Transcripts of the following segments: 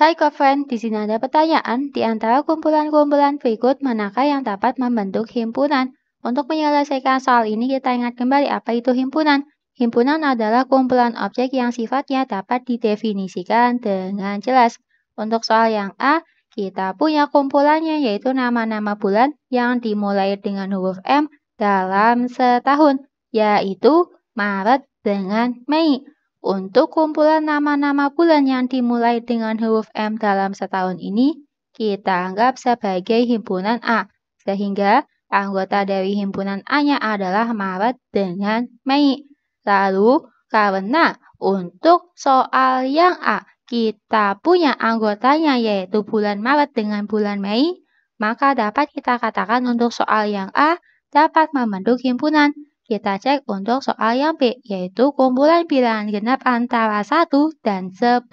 Hai Koven, di sini ada pertanyaan, di antara kumpulan-kumpulan berikut, manakah yang dapat membentuk himpunan? Untuk menyelesaikan soal ini, kita ingat kembali apa itu himpunan. Himpunan adalah kumpulan objek yang sifatnya dapat didefinisikan dengan jelas. Untuk soal yang A, kita punya kumpulannya yaitu nama-nama bulan yang dimulai dengan huruf M dalam setahun, yaitu Maret dengan Mei. Untuk kumpulan nama-nama bulan yang dimulai dengan huruf M dalam setahun ini, kita anggap sebagai himpunan A, sehingga anggota dari himpunan A-nya adalah Maret dengan Mei. Lalu, karena untuk soal yang A, kita punya anggotanya yaitu bulan Maret dengan bulan Mei, maka dapat kita katakan untuk soal yang A dapat membentuk himpunan kita cek untuk soal yang B, yaitu kumpulan bilangan genap antara 1 dan 10.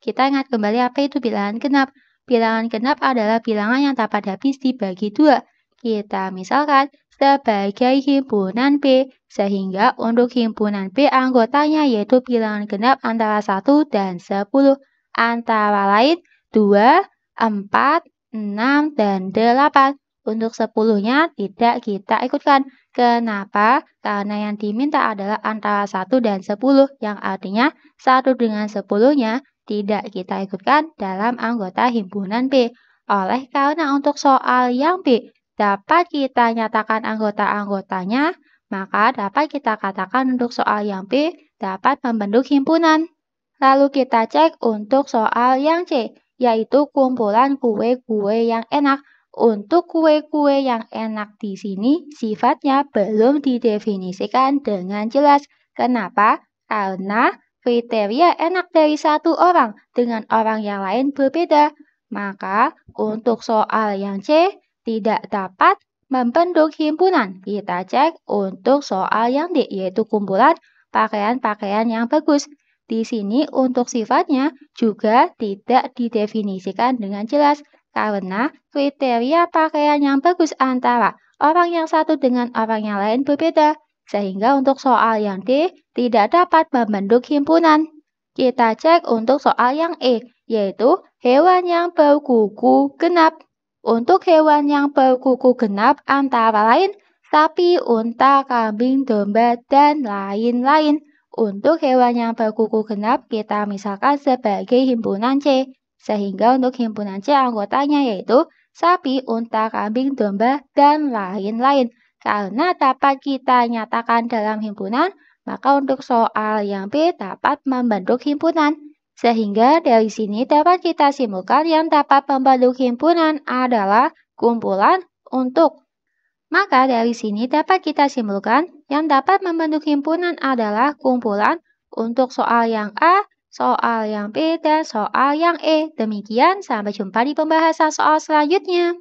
Kita ingat kembali apa itu bilangan genap. Bilangan genap adalah bilangan yang tak pada habis dibagi dua. Kita misalkan sebagai himpunan B, sehingga untuk himpunan B anggotanya yaitu bilangan genap antara 1 dan 10. Antara lain 2, 4, 6, dan 8. Untuk 10-nya tidak kita ikutkan Kenapa? Karena yang diminta adalah antara 1 dan 10, yang artinya 1 dengan 10-nya tidak kita ikutkan dalam anggota himpunan B. Oleh karena untuk soal yang B dapat kita nyatakan anggota-anggotanya, maka dapat kita katakan untuk soal yang B dapat membentuk himpunan. Lalu kita cek untuk soal yang C, yaitu kumpulan kue-kue yang enak. Untuk kue-kue yang enak di sini, sifatnya belum didefinisikan dengan jelas. Kenapa? Karena kriteria enak dari satu orang dengan orang yang lain berbeda. Maka, untuk soal yang C, tidak dapat membentuk himpunan. Kita cek untuk soal yang D, yaitu kumpulan pakaian-pakaian yang bagus. Di sini untuk sifatnya juga tidak didefinisikan dengan jelas. Karena kriteria pakaian yang bagus antara orang yang satu dengan orang yang lain berbeda, sehingga untuk soal yang D tidak dapat membentuk himpunan. Kita cek untuk soal yang E, yaitu hewan yang berkuku genap. Untuk hewan yang berkuku genap antara lain sapi, unta, kambing, domba, dan lain-lain. Untuk hewan yang berkuku genap kita misalkan sebagai himpunan C. Sehingga untuk himpunan C anggotanya yaitu sapi, unta, kambing, domba, dan lain-lain. Karena dapat kita nyatakan dalam himpunan, maka untuk soal yang B dapat membentuk himpunan. Sehingga dari sini dapat kita simpulkan yang dapat membentuk himpunan adalah kumpulan untuk. Maka dari sini dapat kita simpulkan yang dapat membentuk himpunan adalah kumpulan untuk soal yang A soal yang B dan soal yang E. Demikian, sampai jumpa di pembahasan soal selanjutnya.